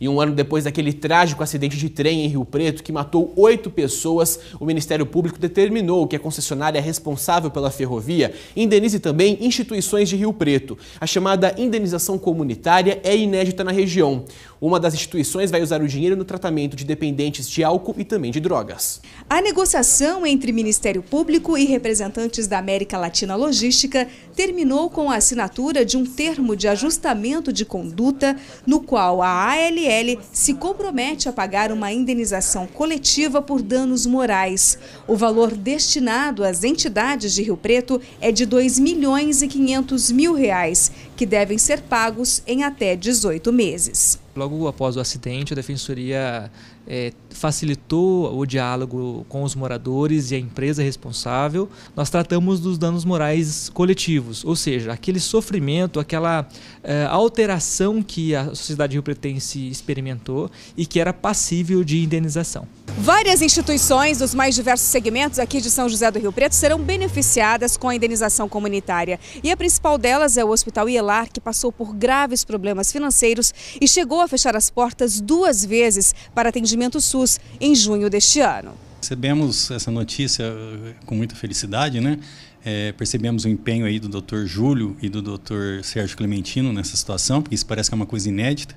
E um ano depois daquele trágico acidente de trem em Rio Preto, que matou oito pessoas, o Ministério Público determinou que a concessionária responsável pela ferrovia indenize também instituições de Rio Preto. A chamada indenização comunitária é inédita na região. Uma das instituições vai usar o dinheiro no tratamento de dependentes de álcool e também de drogas. A negociação entre Ministério Público e representantes da América Latina Logística terminou com a assinatura de um termo de ajustamento de conduta, no qual a ALS PL se compromete a pagar uma indenização coletiva por danos morais. O valor destinado às entidades de Rio Preto é de 2 milhões e 500 mil reais, que devem ser pagos em até 18 meses. Logo após o acidente, a Defensoria é, facilitou o diálogo com os moradores e a empresa responsável. Nós tratamos dos danos morais coletivos, ou seja, aquele sofrimento, aquela é, alteração que a sociedade rio-pretense experimentou e que era passível de indenização. Várias instituições dos mais diversos segmentos aqui de São José do Rio Preto serão beneficiadas com a indenização comunitária. E a principal delas é o Hospital Ielá, que passou por graves problemas financeiros e chegou a fechar as portas duas vezes para atendimento SUS em junho deste ano. Recebemos essa notícia eh, com muita felicidade, né? É, percebemos o empenho aí do Dr. Júlio e do Dr. Sérgio Clementino nessa situação, porque isso parece que é uma coisa inédita.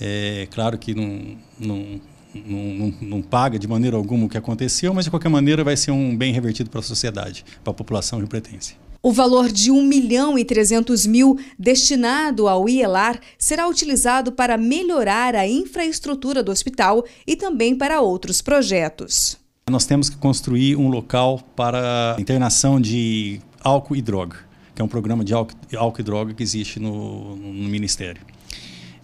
É claro que não, não, não, não, paga de maneira alguma o que aconteceu, mas de qualquer maneira vai ser um bem revertido para a sociedade, para a população rio-pretense. O valor de 1 milhão e 300 mil destinado ao IELAR será utilizado para melhorar a infraestrutura do hospital e também para outros projetos. Nós temos que construir um local para internação de álcool e droga, que é um programa de álcool e droga que existe no, no Ministério.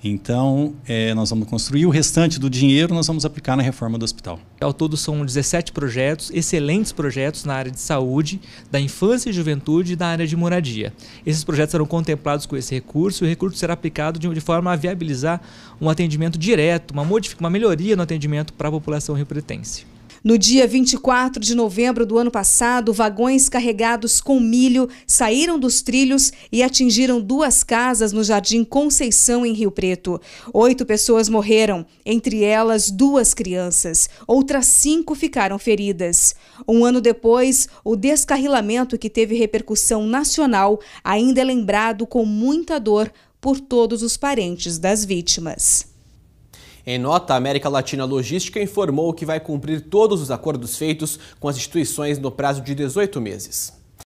Então, é, nós vamos construir o restante do dinheiro, nós vamos aplicar na reforma do hospital. Ao todo, são 17 projetos, excelentes projetos na área de saúde, da infância e juventude e da área de moradia. Esses projetos serão contemplados com esse recurso e o recurso será aplicado de, de forma a viabilizar um atendimento direto, uma, modific, uma melhoria no atendimento para a população rio no dia 24 de novembro do ano passado, vagões carregados com milho saíram dos trilhos e atingiram duas casas no Jardim Conceição, em Rio Preto. Oito pessoas morreram, entre elas duas crianças. Outras cinco ficaram feridas. Um ano depois, o descarrilamento que teve repercussão nacional ainda é lembrado com muita dor por todos os parentes das vítimas. Em nota, a América Latina Logística informou que vai cumprir todos os acordos feitos com as instituições no prazo de 18 meses.